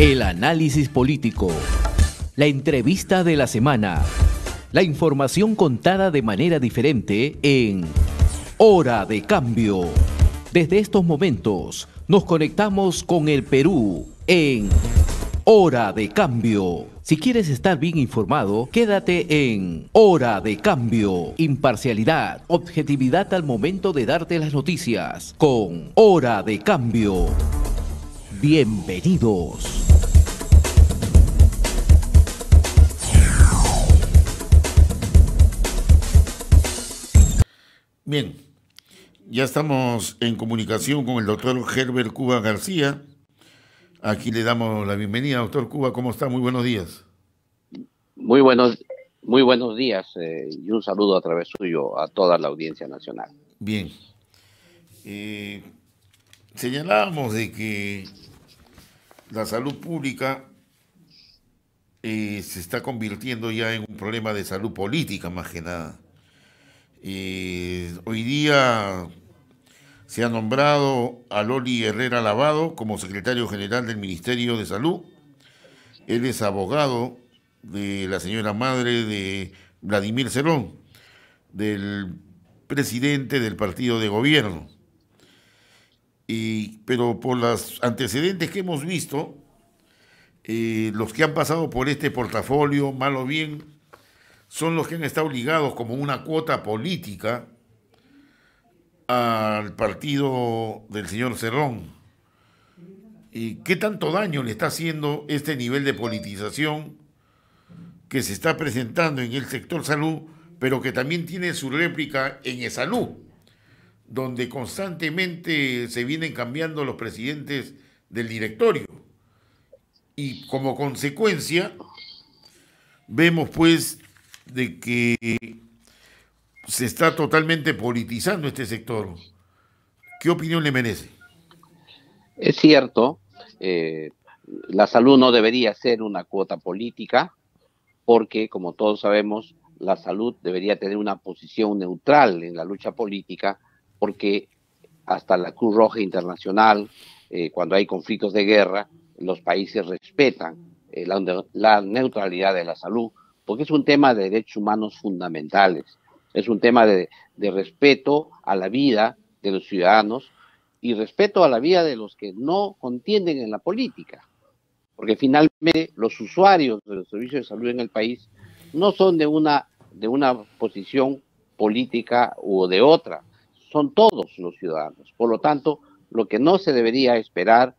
El análisis político. La entrevista de la semana. La información contada de manera diferente en Hora de Cambio. Desde estos momentos nos conectamos con el Perú en Hora de Cambio. Si quieres estar bien informado, quédate en Hora de Cambio. Imparcialidad, objetividad al momento de darte las noticias con Hora de Cambio. Bienvenidos. Bien, ya estamos en comunicación con el doctor Herbert Cuba García. Aquí le damos la bienvenida, doctor Cuba. ¿Cómo está? Muy buenos días. Muy buenos, muy buenos días eh, y un saludo a través suyo a toda la audiencia nacional. Bien. Eh, señalábamos de que la salud pública eh, se está convirtiendo ya en un problema de salud política más que nada. Eh, hoy día se ha nombrado a Loli Herrera Lavado como secretario general del Ministerio de Salud. Él es abogado de la señora madre de Vladimir Cerón, del presidente del partido de gobierno pero por los antecedentes que hemos visto, eh, los que han pasado por este portafolio, mal o bien, son los que han estado ligados como una cuota política al partido del señor Cerrón. ¿Y qué tanto daño le está haciendo este nivel de politización que se está presentando en el sector salud, pero que también tiene su réplica en el salud? donde constantemente se vienen cambiando los presidentes del directorio. Y como consecuencia, vemos pues de que se está totalmente politizando este sector. ¿Qué opinión le merece? Es cierto, eh, la salud no debería ser una cuota política, porque como todos sabemos, la salud debería tener una posición neutral en la lucha política porque hasta la Cruz Roja Internacional, eh, cuando hay conflictos de guerra, los países respetan eh, la, neutralidad de la salud, porque es un tema de derechos humanos fundamentales, es un tema de, respeto a la vida de los ciudadanos y respeto a la vida de los que no contienden en la política, porque finalmente los usuarios de los servicios de salud en el país no son de una, de una posición política o de otra, son todos los ciudadanos. Por lo tanto, lo que no se debería esperar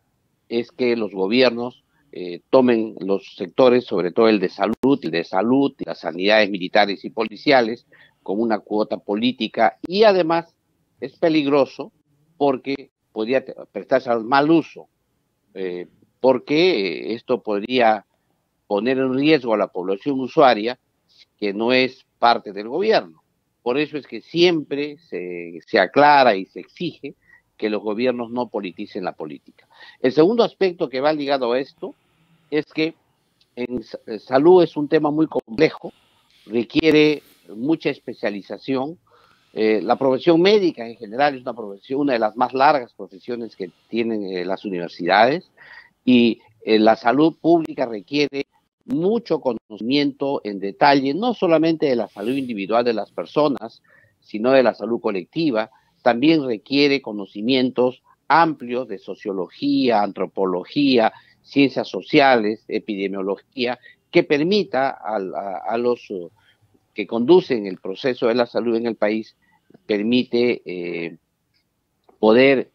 es que los gobiernos eh, tomen los sectores, sobre todo el de salud, y de salud, las sanidades militares y policiales, como una cuota política y además es peligroso porque podría prestarse al mal uso, eh, porque eh, esto podría poner en riesgo a la población usuaria que no es parte del gobierno. Por eso es que siempre se, aclara y se exige que los gobiernos no politicen la política. El segundo aspecto que va ligado a esto es que en eh, salud es un tema muy complejo, requiere mucha especialización. Eh, la profesión médica en general es una una de las más largas profesiones que tienen eh, las universidades y la salud pública requiere mucho conocimiento en detalle, no solamente de la salud individual de las personas, sino de la salud colectiva. También requiere conocimientos amplios de sociología, antropología, ciencias sociales, epidemiología, que permita a, los uh, que conducen el proceso de la salud en el país, permite eh, poder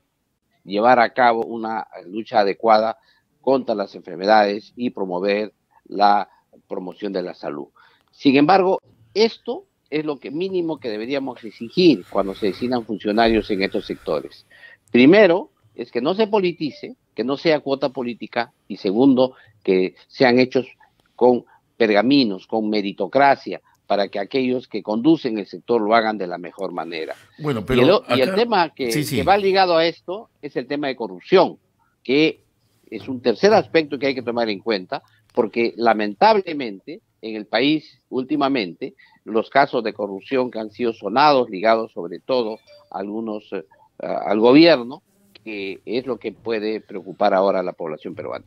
llevar a cabo una lucha adecuada contra las enfermedades y promover la promoción de la salud. Sin embargo, esto es lo que mínimo que deberíamos exigir cuando se designan funcionarios en estos sectores. Primero, es que no se politice, que no sea cuota política, y segundo, que sean hechos con pergaminos, con meritocracia, para que aquellos que conducen el sector lo hagan de la mejor manera. Bueno, pero y el, tema que, que, va ligado a esto es el tema de corrupción, que es un tercer aspecto que hay que tomar en cuenta, porque lamentablemente en el país últimamente los casos de corrupción que han sido sonados, ligados sobre todo algunos eh, al gobierno, que es lo que puede preocupar ahora a la población peruana.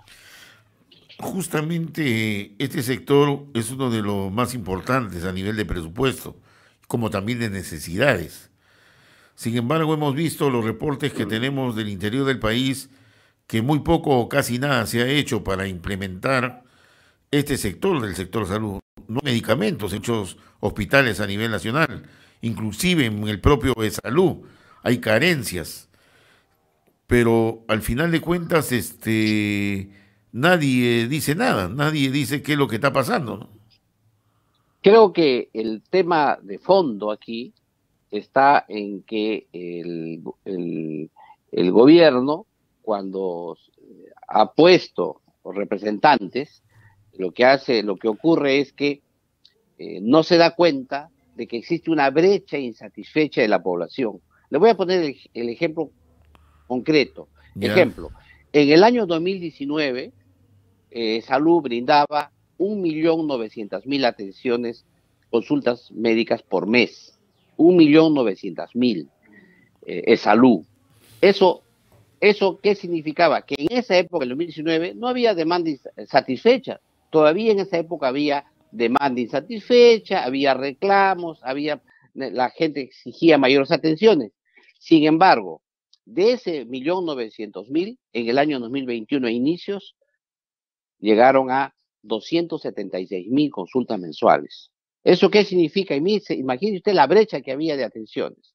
Justamente este sector es uno de los más importantes a nivel de presupuesto, como también de necesidades. Sin embargo, hemos visto los reportes que tenemos del interior del país que muy poco o casi nada se ha hecho para implementar este sector del sector salud, no medicamentos, hechos hospitales a nivel nacional, inclusive en el propio de salud hay carencias. Pero al final de cuentas, este nadie dice nada, nadie dice qué es lo que está pasando. Creo que el tema de fondo aquí está en que el, el, el gobierno, cuando ha puesto representantes, lo que hace, lo que ocurre es que eh, no se da cuenta de que existe una brecha insatisfecha de la población. Le voy a poner el, ejemplo concreto. Ejemplo, en el año 2019, eh, Salud brindaba 1.900.000 atenciones, consultas médicas por mes. 1.900.000 mil eh, es Salud. Eso, ¿Eso qué significaba? Que en esa época, en el 2019, no había demanda satisfecha Todavía en esa época había demanda insatisfecha, había reclamos, había eh, la gente exigía mayores atenciones. Sin embargo, de ese millón novecientos mil, en el año 2021 a inicios, llegaron a 276 mil consultas mensuales. ¿Eso qué significa? Imagínese usted la brecha que había de atenciones.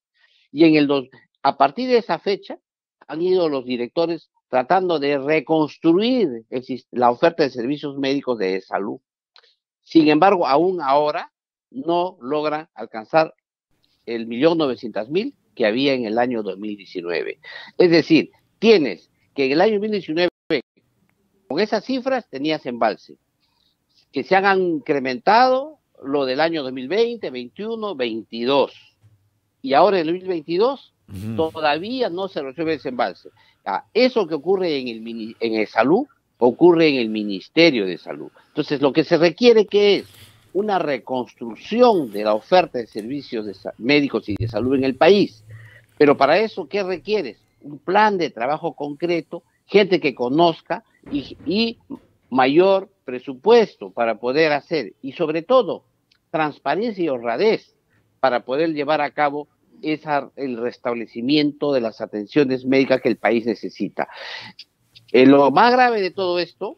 Y en el a partir de esa fecha han ido los directores tratando de reconstruir la oferta de servicios médicos de salud. Sin embargo, aún ahora no logra alcanzar el millón novecientos mil que había en el año 2019. Es decir, tienes que en el año 2019 con esas cifras tenías embalse, que se han incrementado lo del año 2020, 21, 22. Y ahora en el 2022 Todavía no se resuelve ese embalse ah, eso que ocurre en el, en el salud ocurre en el Ministerio de Salud. Entonces, lo que se requiere que es una reconstrucción de la oferta de servicios de médicos y de salud en el país. Pero para eso, ¿qué requieres? Un plan de trabajo concreto, gente que conozca y mayor presupuesto para poder hacer y sobre todo transparencia y honradez para poder llevar a cabo es el restablecimiento de las atenciones médicas que el país necesita. Eh, lo más grave de todo esto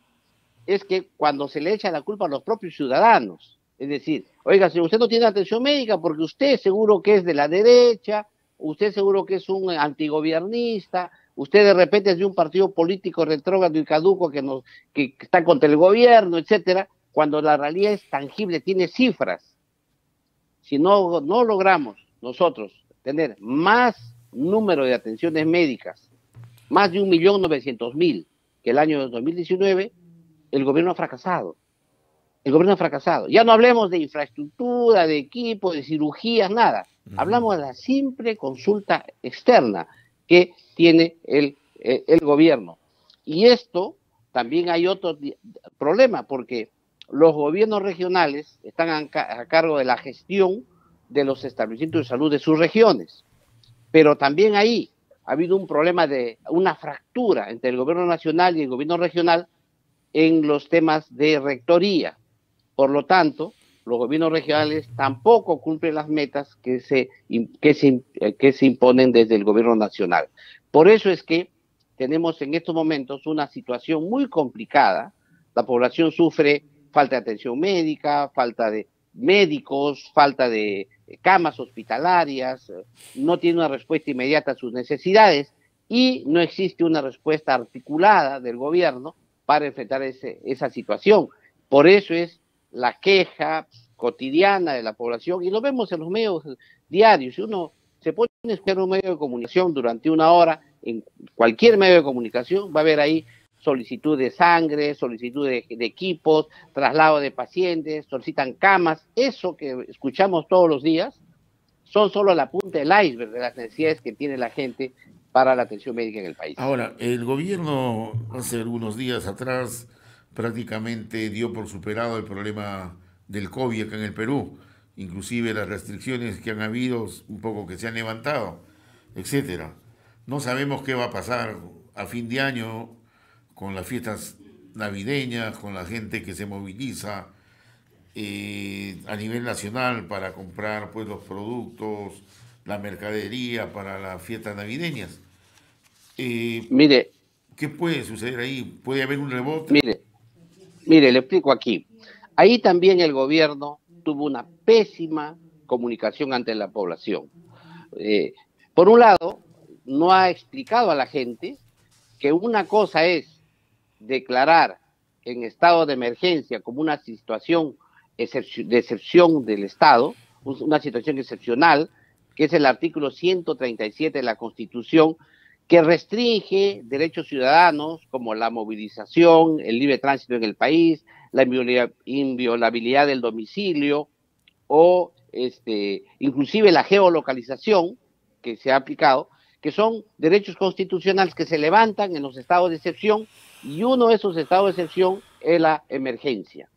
es que cuando se le echa la culpa a los propios ciudadanos, es decir, oiga, si usted no tiene atención médica porque usted seguro que es de la derecha, usted seguro que es un antigobiernista, usted de repente es de un partido político retrógrado y caduco que, nos, que está contra el gobierno, etcétera, cuando la realidad es tangible, tiene cifras. Si no, no logramos nosotros tener más número de atenciones médicas, más de 1.900.000 que el año 2019, el gobierno ha fracasado. El gobierno ha fracasado. Ya no hablemos de infraestructura, de equipo, de cirugías, nada. Hablamos de la simple consulta externa que tiene el, eh, el gobierno. Y esto también hay otro problema, porque los gobiernos regionales están a, cargo de la gestión de los establecimientos de salud de sus regiones. Pero también ahí ha habido un problema de una fractura entre el gobierno nacional y el gobierno regional en los temas de rectoría. Por lo tanto, los gobiernos regionales tampoco cumplen las metas que se, que se, eh, que se imponen desde el gobierno nacional. Por eso es que tenemos en estos momentos una situación muy complicada. La población sufre falta de atención médica, falta de médicos, falta de camas hospitalarias, eh, no tiene una respuesta inmediata a sus necesidades y no existe una respuesta articulada del gobierno para enfrentar ese, esa situación. Por eso es la queja cotidiana de la población y lo vemos en los medios diarios. Si uno se pone a escuchar un medio de comunicación durante una hora, en cualquier medio de comunicación va a haber ahí solicitud de sangre, solicitud de, equipos, traslado de pacientes, solicitan camas. Eso que escuchamos todos los días son solo la punta del iceberg de las necesidades que tiene la gente para la atención médica en el país. Ahora, el gobierno hace algunos días atrás prácticamente dio por superado el problema del COVID acá en el Perú, inclusive las restricciones que han habido, un poco que se han levantado, etcétera. No sabemos qué va a pasar a fin de año con las fiestas navideñas, con la gente que se moviliza eh, a nivel nacional para comprar pues, los productos, la mercadería para las fiestas navideñas. Eh, mire, ¿qué puede suceder ahí? ¿Puede haber un rebote? Mire, mire, le explico aquí. Ahí también el gobierno tuvo una pésima comunicación ante la población. Eh, por un lado, no ha explicado a la gente que una cosa es declarar en estado de emergencia como una situación de excepción del Estado, una situación excepcional, que es el artículo 137 de la Constitución, que restringe derechos ciudadanos como la movilización, el libre tránsito en el país, la inviolabilidad del domicilio o este, inclusive la geolocalización que se ha aplicado, que son derechos constitucionales que se levantan en los estados de excepción y uno de esos estados de excepción es la emergencia.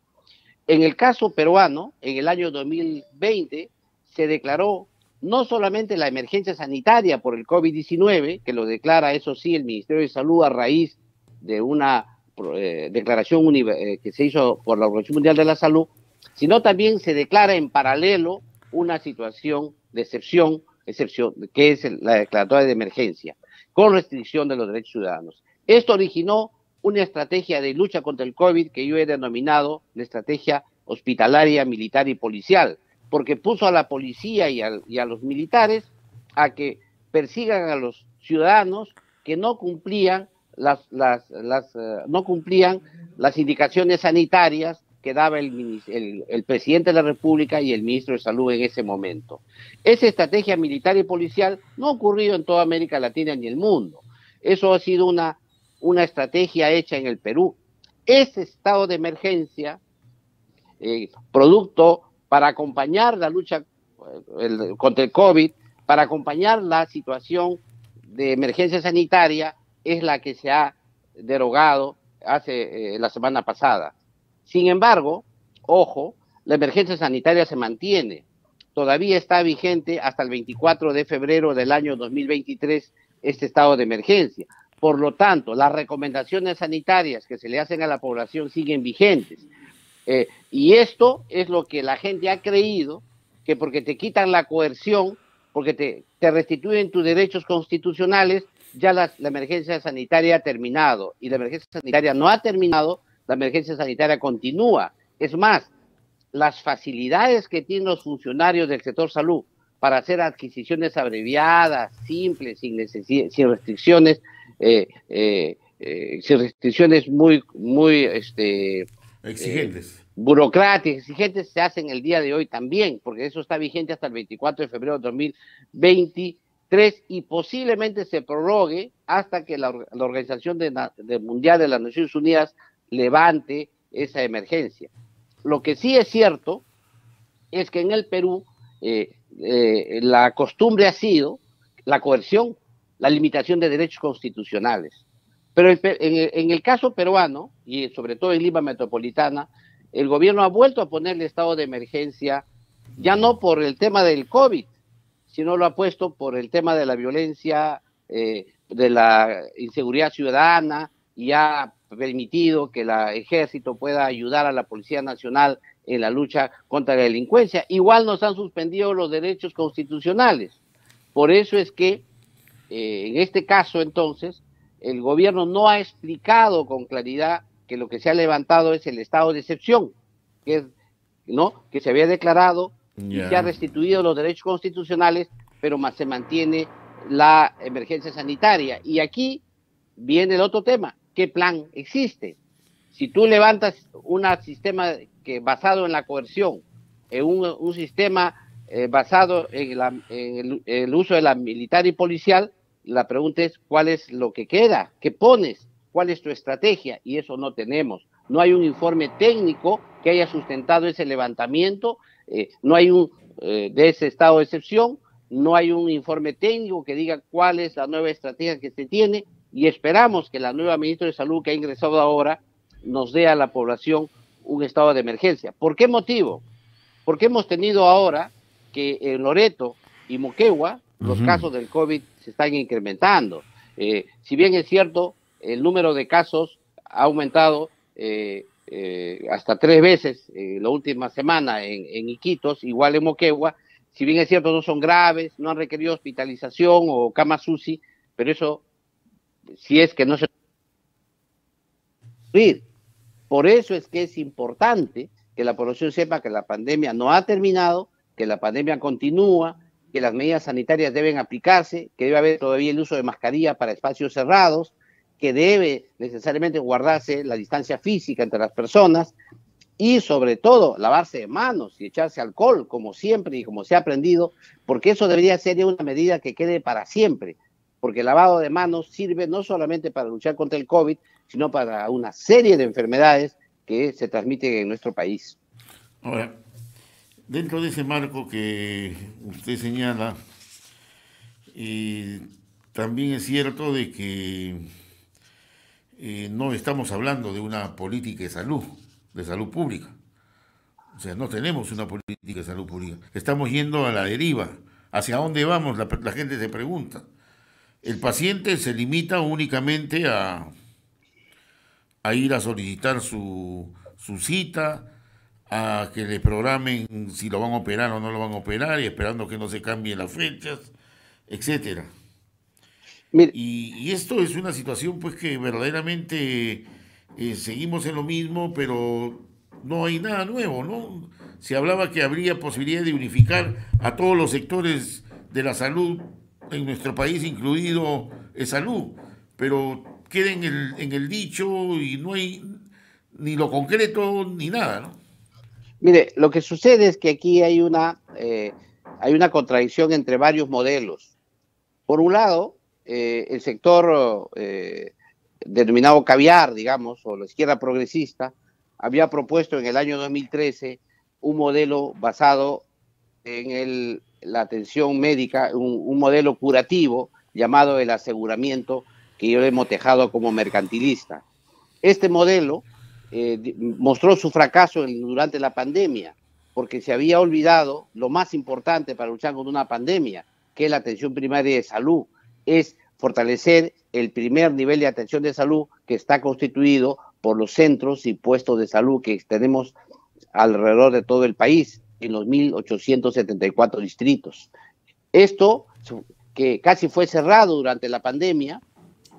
En el caso peruano, en el año 2020 se declaró no solamente la emergencia sanitaria por el COVID-19, que lo declara eso sí el Ministerio de Salud a raíz de una eh, declaración eh, que se hizo por la Organización Mundial de la Salud, sino también se declara en paralelo una situación de excepción, excepción que es la declaratoria de emergencia, con restricción de los derechos ciudadanos. Esto originó una estrategia de lucha contra el COVID que yo he denominado la estrategia hospitalaria, militar y policial, porque puso a la policía y a, los militares a que persigan a los ciudadanos que no cumplían las, las, eh, no cumplían las indicaciones sanitarias que daba el, presidente de la República y el ministro de Salud en ese momento. Esa estrategia militar y policial no ha ocurrido en toda América Latina ni el mundo. Eso ha sido una una estrategia hecha en el Perú. Ese estado de emergencia, eh, producto para acompañar la lucha eh, contra el COVID, para acompañar la situación de emergencia sanitaria, es la que se ha derogado hace eh, la semana pasada. Sin embargo, ojo, la emergencia sanitaria se mantiene. Todavía está vigente hasta el 24 de febrero del año 2023 este estado de emergencia. Por lo tanto, las recomendaciones sanitarias que se le hacen a la población siguen vigentes. Eh, y esto es lo que la gente ha creído, que porque te quitan la coerción, porque te, restituyen tus derechos constitucionales, ya la, la emergencia sanitaria ha terminado. Y la emergencia sanitaria no ha terminado, la emergencia sanitaria continúa. Es más, las facilidades que tienen los funcionarios del sector salud para hacer adquisiciones abreviadas, simples, sin, sin restricciones, eh, eh, eh, sin restricciones muy, muy este, exigentes. burocráticas, exigentes, se hacen el día de hoy también, porque eso está vigente hasta el 24 de febrero de 2023 y posiblemente se prorrogue hasta que la, Organización Mundial de las Naciones Unidas levante esa emergencia. Lo que sí es cierto es que en el Perú eh, eh, la costumbre ha sido la coerción, la limitación de derechos constitucionales. Pero en, el caso peruano, y sobre todo en Lima Metropolitana, el gobierno ha vuelto a poner el estado de emergencia, ya no por el tema del COVID, sino lo ha puesto por el tema de la violencia, eh, de la inseguridad ciudadana, y ha permitido que el ejército pueda ayudar a la Policía Nacional en la lucha contra la delincuencia. Igual nos han suspendido los derechos constitucionales. Por eso es que, eh, en este caso entonces, el gobierno no ha explicado con claridad que lo que se ha levantado es el estado de excepción, que ¿no? que se había declarado y se ha restituido los derechos constitucionales, pero más se mantiene la emergencia sanitaria. Y aquí viene el otro tema, ¿qué plan existe? Si tú levantas un sistema que basado en la coerción, en un, sistema eh, basado en, el, uso de la militar y policial, la pregunta es cuál es lo que queda, qué pones, cuál es tu estrategia, y eso no tenemos. No hay un informe técnico que haya sustentado ese levantamiento, eh, no hay un eh, de ese estado de excepción, no hay un informe técnico que diga cuál es la nueva estrategia que se tiene, y esperamos que la nueva ministra de Salud que ha ingresado ahora nos dé a la población un estado de emergencia. ¿Por qué motivo? Porque hemos tenido ahora que en Loreto y Moquegua los casos del COVID se están incrementando. Eh, si bien es cierto, el número de casos ha aumentado eh, eh, hasta tres veces la última semana en, en, Iquitos, igual en Moquegua. Si bien es cierto, no son graves, no han requerido hospitalización o cama SUSI, pero eso, si es que no se por eso es que es importante que la población sepa que la pandemia no ha terminado, que la pandemia continúa, que las medidas sanitarias deben aplicarse, que debe haber todavía el uso de mascarilla para espacios cerrados, que debe necesariamente guardarse la distancia física entre las personas y sobre todo lavarse de manos y echarse alcohol, como siempre y como se ha aprendido, porque eso debería ser una medida que quede para siempre porque el lavado de manos sirve no solamente para luchar contra el COVID, sino para una serie de enfermedades que se transmiten en nuestro país. Ahora, dentro de ese marco que usted señala, también es cierto de que eh, no estamos hablando de una política de salud, de salud pública. O sea, no tenemos una política de salud pública. Estamos yendo a la deriva. ¿Hacia dónde vamos? la gente se pregunta. El paciente se limita únicamente a, a ir a solicitar su, cita, a que le programen si lo van a operar o no lo van a operar, y esperando que no se cambien las fechas, etc. Y, esto es una situación pues que verdaderamente eh, seguimos en lo mismo, pero no hay nada nuevo, ¿no? Se hablaba que habría posibilidad de unificar a todos los sectores de la salud en nuestro país, incluido eh, salud, pero queda en el, dicho y no hay ni lo concreto ni nada. ¿no? Mire, lo que sucede es que aquí hay una, eh, hay una contradicción entre varios modelos. Por un lado, eh, el sector denominado caviar, digamos, o la izquierda progresista, había propuesto en el año 2013 un modelo basado en el la atención médica, un, modelo curativo llamado el aseguramiento que yo he motejado como mercantilista. Este modelo eh, mostró su fracaso durante la pandemia, porque se había olvidado lo más importante para luchar contra una pandemia, que es la atención primaria de salud, es fortalecer el primer nivel de atención de salud que está constituido por los centros y puestos de salud que tenemos alrededor de todo el país en los 1.874 distritos. Esto que casi fue cerrado durante la pandemia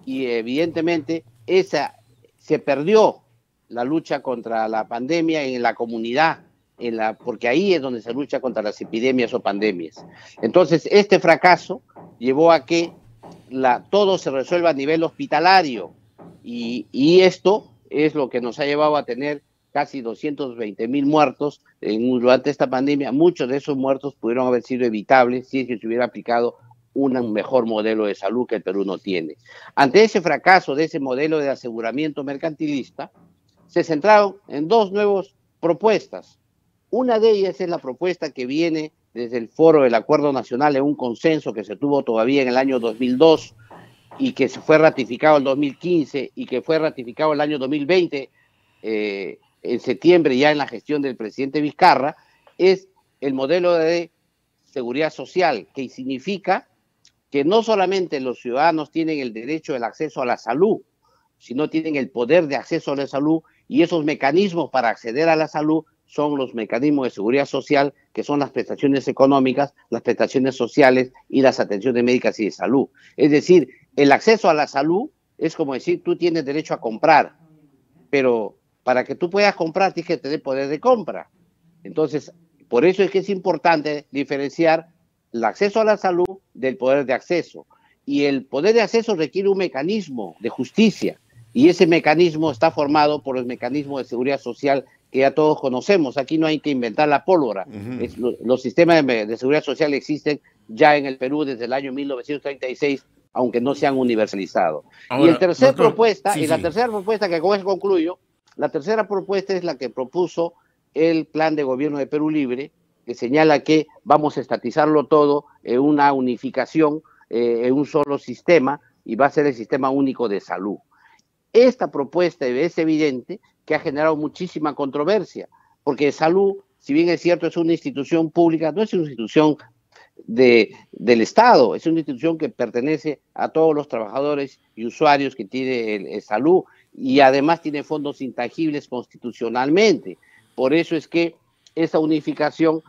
y evidentemente esa se perdió la lucha contra la pandemia en la comunidad, en la, porque ahí es donde se lucha contra las epidemias o pandemias. Entonces, este fracaso llevó a que la, todo se resuelva a nivel hospitalario y, y esto es lo que nos ha llevado a tener casi 220 mil muertos en, durante esta pandemia. Muchos de esos muertos pudieron haber sido evitables si se hubiera aplicado un mejor modelo de salud que el Perú no tiene. Ante ese fracaso de ese modelo de aseguramiento mercantilista, se centraron en dos nuevas propuestas. Una de ellas es la propuesta que viene desde el foro del Acuerdo Nacional en un consenso que se tuvo todavía en el año 2002 y que se fue ratificado en 2015 y que fue ratificado el año 2020 eh, en septiembre ya en la gestión del presidente Vizcarra, es el modelo de seguridad social, que significa que no solamente los ciudadanos tienen el derecho del acceso a la salud, sino tienen el poder de acceso a la salud y esos mecanismos para acceder a la salud son los mecanismos de seguridad social, que son las prestaciones económicas, las prestaciones sociales y las atenciones médicas y de salud. Es decir, el acceso a la salud es como decir, tú tienes derecho a comprar, pero para que tú puedas comprar, tienes que tener poder de compra. Entonces, por eso es que es importante diferenciar el acceso a la salud del poder de acceso. Y el poder de acceso requiere un mecanismo de justicia. Y ese mecanismo está formado por el mecanismo de seguridad social que ya todos conocemos. Aquí no hay que inventar la pólvora. los sistemas de, seguridad social existen ya en el Perú desde el año 1936, aunque no se han universalizado. y el tercer propuesta, y la tercera propuesta que con eso concluyo, la tercera propuesta es la que propuso el plan de gobierno de Perú Libre, que señala que vamos a estatizarlo todo en una unificación, eh, en un solo sistema, y va a ser el sistema único de salud. Esta propuesta es evidente que ha generado muchísima controversia, porque salud, si bien es cierto, es una institución pública, no es una institución del Estado, es una institución que pertenece a todos los trabajadores y usuarios que tiene el salud y además tiene fondos intangibles constitucionalmente. Por eso es que esa unificación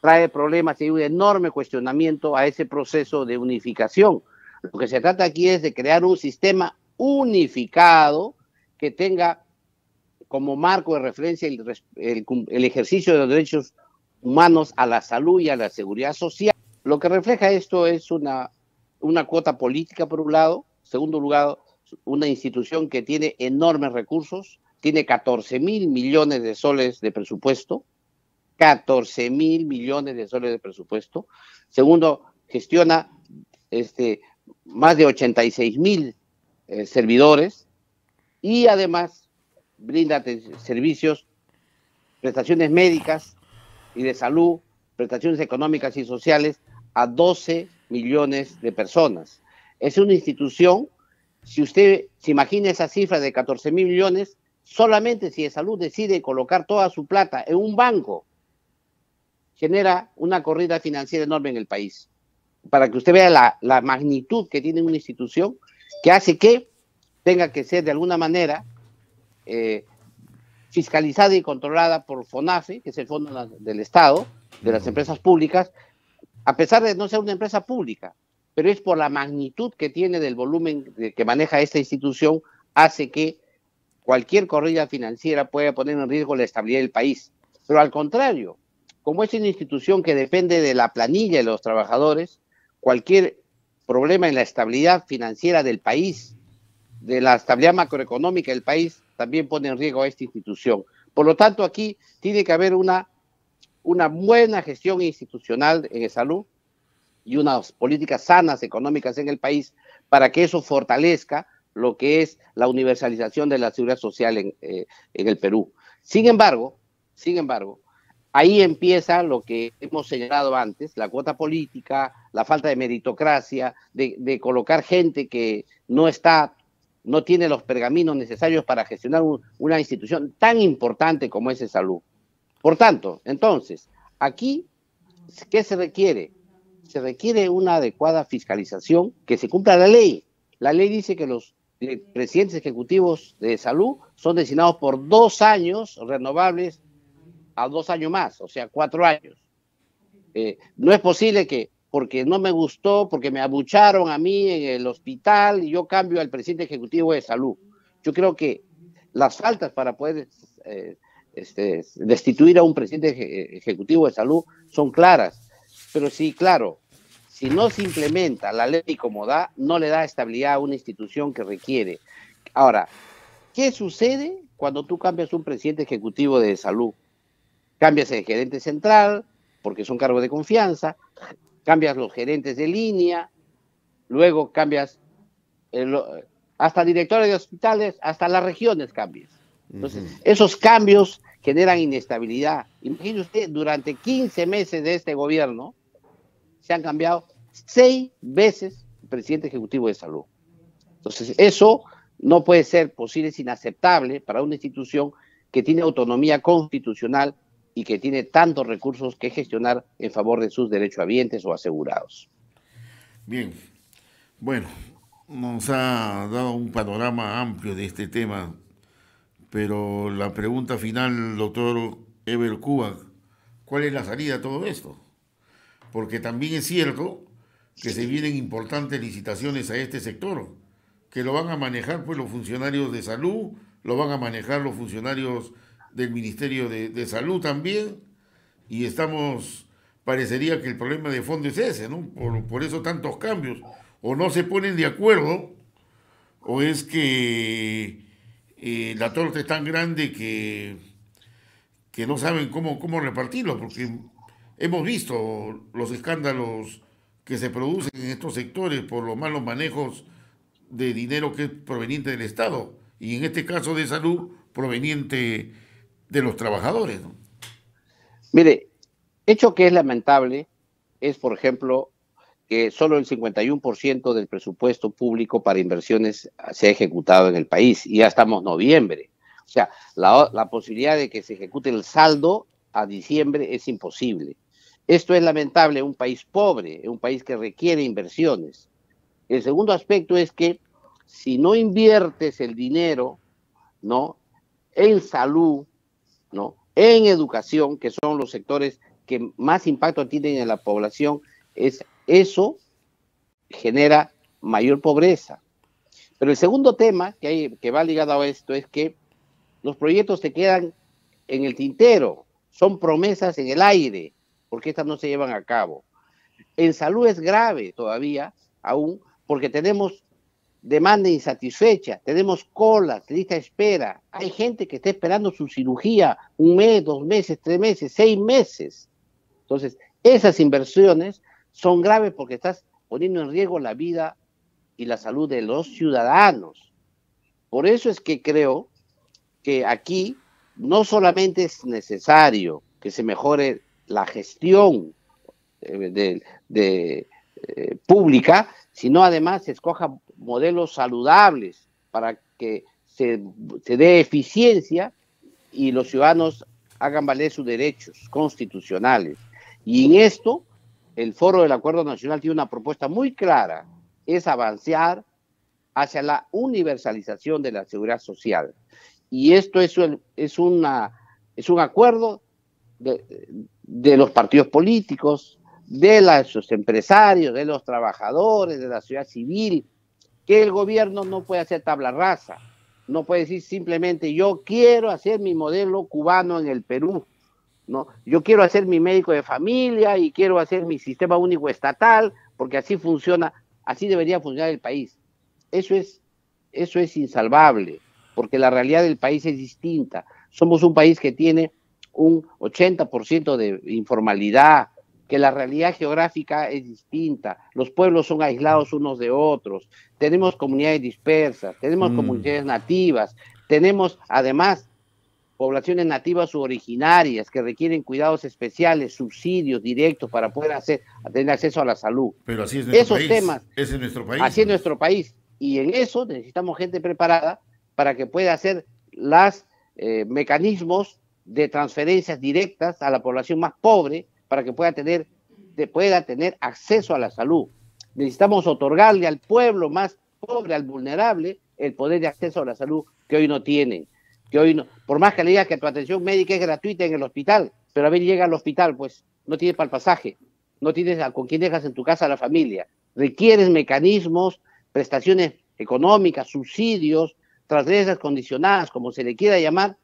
trae problemas y un enorme cuestionamiento a ese proceso de unificación. Lo que se trata aquí es de crear un sistema unificado que tenga como marco de referencia el, el ejercicio de los derechos humanos a la salud y a la seguridad social. Lo que refleja esto es una, una cuota política, por un lado, segundo lugar, una institución que tiene enormes recursos, tiene 14 mil millones de soles de presupuesto, 14 mil millones de soles de presupuesto. Segundo, gestiona este, más de 86 mil eh, servidores y además brinda servicios, prestaciones médicas y de salud, prestaciones económicas y sociales a 12 millones de personas. Es una institución si usted se imagina esa cifra de 14 mil millones, solamente si de salud decide colocar toda su plata en un banco, genera una corrida financiera enorme en el país. Para que usted vea la, magnitud que tiene una institución que hace que tenga que ser de alguna manera eh, fiscalizada y controlada por FONAFE, que es el Fondo del Estado, de las empresas públicas, a pesar de no ser una empresa pública, pero es por la magnitud que tiene del volumen que maneja esta institución, hace que cualquier corrida financiera pueda poner en riesgo la estabilidad del país. Pero al contrario, como es una institución que depende de la planilla de los trabajadores, cualquier problema en la estabilidad financiera del país, de la estabilidad macroeconómica del país, también pone en riesgo a esta institución. Por lo tanto, aquí tiene que haber una, una buena gestión institucional en salud y unas políticas sanas económicas en el país para que eso fortalezca lo que es la universalización de la seguridad social en, eh, el Perú. Sin embargo, sin embargo, ahí empieza lo que hemos señalado antes, la cuota política, la falta de meritocracia, de, colocar gente que no está, no tiene los pergaminos necesarios para gestionar una institución tan importante como es el salud. Por tanto, entonces, aquí, ¿qué se requiere? se requiere una adecuada fiscalización, que se cumpla la ley. La ley dice que los eh, presidentes ejecutivos de salud son designados por dos años renovables a dos años más, o sea, cuatro años. Eh, no es posible que porque no me gustó, porque me abucharon a mí en el hospital, y yo cambio al presidente ejecutivo de salud. Yo creo que las faltas para poder eh, este, destituir a un presidente ejecutivo de salud son claras. Pero sí, claro, si no se implementa la ley como da, no le da estabilidad a una institución que requiere. Ahora, ¿qué sucede cuando tú cambias un presidente ejecutivo de salud? Cambias el gerente central, porque es un cargo de confianza, cambias los gerentes de línea, luego cambias el, hasta directores de hospitales, hasta las regiones cambias. Entonces, esos cambios generan inestabilidad. Imagínese usted, durante 15 meses de este gobierno, se han cambiado seis veces el presidente ejecutivo de salud. Entonces, eso no puede ser posible, es inaceptable para una institución que tiene autonomía constitucional y que tiene tantos recursos que gestionar en favor de sus derechohabientes o asegurados. Bien, bueno, nos ha dado un panorama amplio de este tema, pero la pregunta final, doctor Ever Cuba, ¿cuál es la salida a todo esto? porque también es cierto que se vienen importantes licitaciones a este sector, que lo van a manejar pues los funcionarios de salud, lo van a manejar los funcionarios del Ministerio de, Salud también, y estamos, parecería que el problema de fondo es ese, ¿no? Por, eso tantos cambios, o no se ponen de acuerdo, o es que eh, la torta es tan grande que, que no saben cómo, cómo repartirlo, porque Hemos visto los escándalos que se producen en estos sectores por los malos manejos de dinero que es proveniente del Estado y en este caso de salud proveniente de los trabajadores. Mire, hecho que es lamentable es, por ejemplo, que solo el 51% del presupuesto público para inversiones se ha ejecutado en el país y ya estamos noviembre. O sea, la, la posibilidad de que se ejecute el saldo a diciembre es imposible. Esto es lamentable un país pobre, un país que requiere inversiones. El segundo aspecto es que si no inviertes el dinero, ¿no? En salud, ¿no? En educación, que son los sectores que más impacto tienen en la población, es eso genera mayor pobreza. Pero el segundo tema que, hay, que va ligado a esto es que los proyectos te quedan en el tintero, son promesas en el aire, porque estas no se llevan a cabo. En salud es grave todavía, aún, porque tenemos demanda insatisfecha, tenemos colas, lista espera, hay gente que está esperando su cirugía un mes, dos meses, tres meses, seis meses. Entonces, esas inversiones son graves porque estás poniendo en riesgo la vida y la salud de los ciudadanos. Por eso es que creo que aquí no solamente es necesario que se mejore la gestión eh, de, eh, pública, sino además se escoja modelos saludables para que se, dé eficiencia y los ciudadanos hagan valer sus derechos constitucionales. Y en esto, el Foro del Acuerdo Nacional tiene una propuesta muy clara, es avanzar hacia la universalización de la seguridad social. Y esto es, es, una, es un acuerdo de los partidos políticos, de los empresarios, de los trabajadores, de la sociedad civil, que el gobierno no puede hacer tabla rasa, no puede decir simplemente yo quiero hacer mi modelo cubano en el Perú, ¿no? yo quiero hacer mi médico de familia y quiero hacer mi sistema único estatal, porque así funciona, así debería funcionar el país. Eso es, eso es insalvable, porque la realidad del país es distinta. Somos un país que tiene un 80% de informalidad, que la realidad geográfica es distinta, los pueblos son aislados unos de otros, tenemos comunidades dispersas, tenemos mm. comunidades nativas, tenemos además poblaciones nativas u originarias que requieren cuidados especiales, subsidios directos para poder hacer, tener acceso a la salud. Pero así es Esos temas. Es nuestro país. Así es nuestro país. Y en eso necesitamos gente preparada para que pueda hacer los eh, mecanismos de transferencias directas a la población más pobre para que pueda tener, pueda tener acceso a la salud. Necesitamos otorgarle al pueblo más pobre, al vulnerable, el poder de acceso a la salud que hoy no tienen. Que hoy por más que le digas que tu atención médica es gratuita en el hospital, pero a ver llega al hospital, pues no tiene para el pasaje, no tienes con quién dejas en tu casa a la familia. Requieres mecanismos, prestaciones económicas, subsidios, transferencias condicionadas, como se le quiera llamar,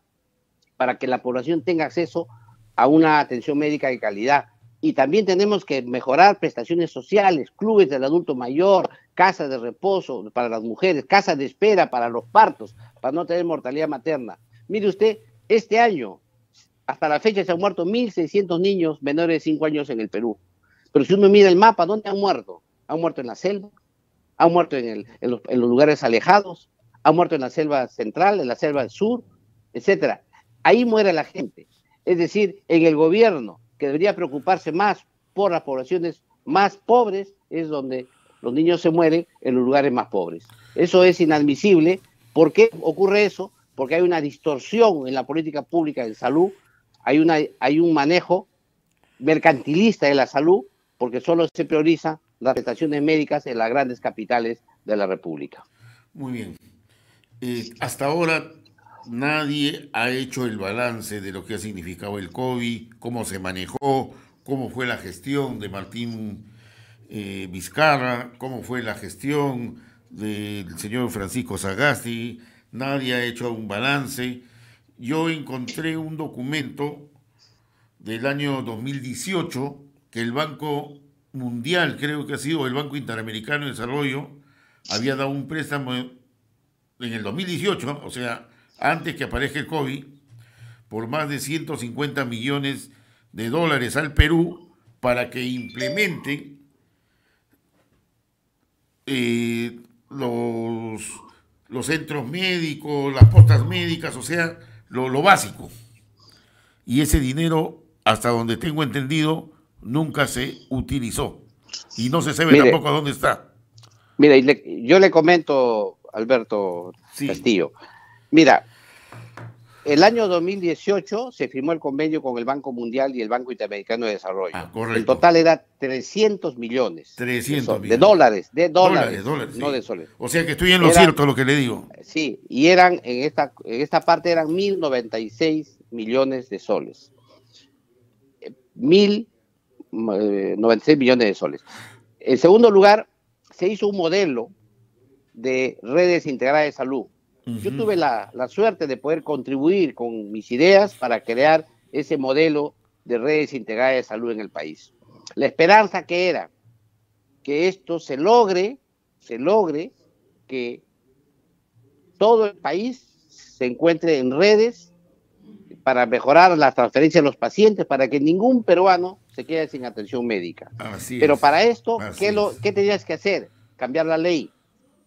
para que la población tenga acceso a una atención médica de calidad. Y también tenemos que mejorar prestaciones sociales, clubes del adulto mayor, casas de reposo para las mujeres, casas de espera para los partos, para no tener mortalidad materna. Mire usted, este año, hasta la fecha se han muerto 1.600 niños menores de 5 años en el Perú. Pero si uno mira el mapa, ¿dónde han muerto? Han muerto en la selva, han muerto en, los, los lugares alejados, han muerto en la selva central, en la selva del sur, etcétera. Ahí muere la gente. Es decir, en el gobierno, que debería preocuparse más por las poblaciones más pobres, es donde los niños se mueren en los lugares más pobres. Eso es inadmisible. ¿Por qué ocurre eso? Porque hay una distorsión en la política pública de salud, hay, una, hay un manejo mercantilista de la salud, porque solo se priorizan las prestaciones médicas en las grandes capitales de la República. Muy bien. Eh, hasta ahora nadie ha hecho el balance de lo que ha significado el COVID, cómo se manejó, cómo fue la gestión de Martín eh, Vizcarra, cómo fue la gestión del señor Francisco Sagasti, nadie ha hecho un balance. Yo encontré un documento del año 2018 que el Banco Mundial, creo que ha sido el Banco Interamericano de Desarrollo, había dado un préstamo en el 2018, o sea, antes que aparezca el COVID por más de 150 millones de dólares al Perú para que implemente eh, los, los, centros médicos, las postas médicas, o sea, lo, básico. Y ese dinero, hasta donde tengo entendido, nunca se utilizó. Y no se sabe tampoco a dónde está. Mira, yo le comento, Alberto Castillo. Mira, el año 2018 se firmó el convenio con el Banco Mundial y el Banco Interamericano de Desarrollo. Ah, el total era 300 millones. 300 millones. De dólares, de dólares. no de soles. O sea que estoy en lo cierto lo que le digo. Sí, y eran en esta, en esta parte eran 1.096 millones de soles. 1.096 eh, millones de soles. En segundo lugar, se hizo un modelo de redes integradas de salud yo tuve la, suerte de poder contribuir con mis ideas para crear ese modelo de redes integradas de salud en el país. La esperanza que era que esto se logre, se logre que todo el país se encuentre en redes para mejorar la transferencia de los pacientes, para que ningún peruano se quede sin atención médica. Pero para esto, lo, ¿qué tenías que hacer? Cambiar la ley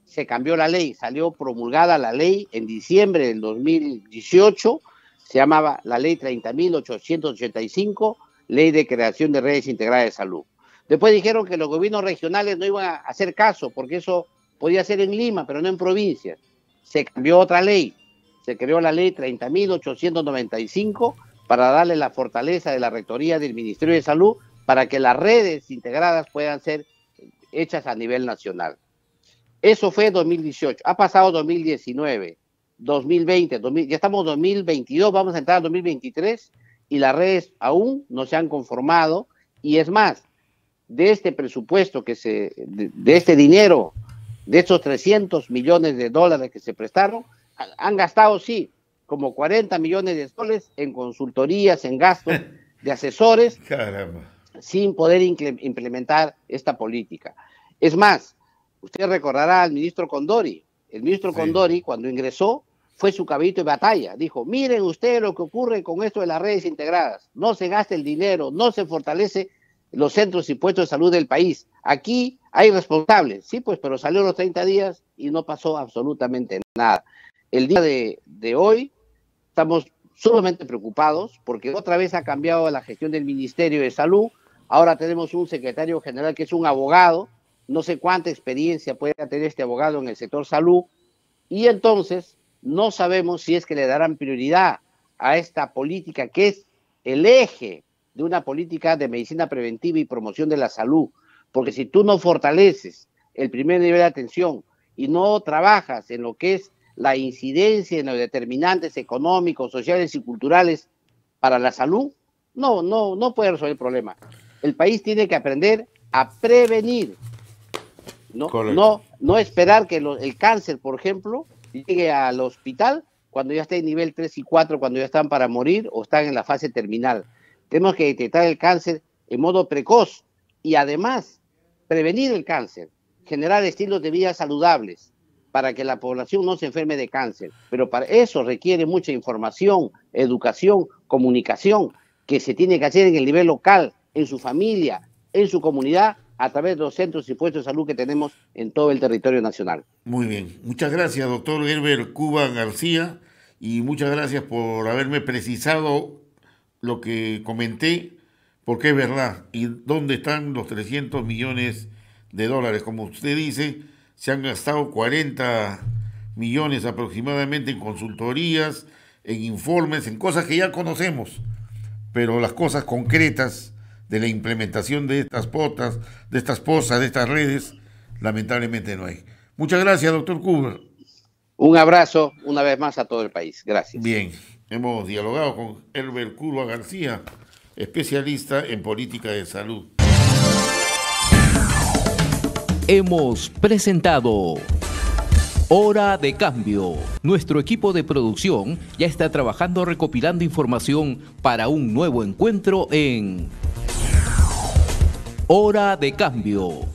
se cambió la ley, salió promulgada la ley en diciembre del 2018, se llamaba la ley 30.885, ley de creación de redes integradas de salud. Después dijeron que los gobiernos regionales no iban a hacer caso, porque eso podía ser en Lima, pero no en provincias. Se cambió otra ley, se creó la ley 30.895 para darle la fortaleza de la Rectoría del Ministerio de Salud para que las redes integradas puedan ser hechas a nivel nacional. Eso fue 2018. Ha pasado 2019, 2020, ya estamos 2022, vamos a entrar a 2023 y las redes aún no se han conformado. Y es más, de este presupuesto que se, de, este dinero, de estos 300 millones de dólares que se prestaron, han gastado, sí, como 40 millones de soles en consultorías, en gastos de asesores, sin poder implementar esta política. Es más, Usted recordará al ministro Condori. El ministro Condori, cuando ingresó, fue su caballito de batalla. Dijo, miren ustedes lo que ocurre con esto de las redes integradas. No se gasta el dinero, no se fortalece los centros y puestos de salud del país. Aquí hay responsables. Sí, pues, pero salió los 30 días y no pasó absolutamente nada. El día de hoy estamos sumamente preocupados porque otra vez ha cambiado la gestión del Ministerio de Salud. Ahora tenemos un secretario general que es un abogado no sé cuánta experiencia puede tener este abogado en el sector salud, y entonces no sabemos si es que le darán prioridad a esta política que es el eje de una política de medicina preventiva y promoción de la salud, porque si tú no fortaleces el primer nivel de atención y no trabajas en lo que es la incidencia en los determinantes económicos, sociales y culturales para la salud, no, no, no puede resolver el problema. El país tiene que aprender a prevenir no, no, esperar que el cáncer, por ejemplo, llegue al hospital cuando ya está en nivel 3 y 4, cuando ya están para morir o están en la fase terminal. Tenemos que detectar el cáncer en modo precoz y además prevenir el cáncer, generar estilos de vida saludables para que la población no se enferme de cáncer. Pero para eso requiere mucha información, educación, comunicación, que se tiene que hacer en el nivel local, en su familia, en su comunidad a través de los centros y puestos de salud que tenemos en todo el territorio nacional. Muy bien, muchas gracias doctor Herbert Cuba García y muchas gracias por haberme precisado lo que comenté, porque es verdad, y dónde están los 300 millones de dólares. Como usted dice, se han gastado 40 millones aproximadamente en consultorías, en informes, en cosas que ya conocemos, pero las cosas concretas de la implementación de estas potas, de estas pozas, de estas redes, lamentablemente no hay. Muchas gracias, doctor Cuba Un abrazo una vez más a todo el país. Gracias. Bien, hemos dialogado con Herbert Cuba García, especialista en política de salud. Hemos presentado Hora de Cambio. Nuestro equipo de producción ya está trabajando recopilando información para un nuevo encuentro en Hora de cambio.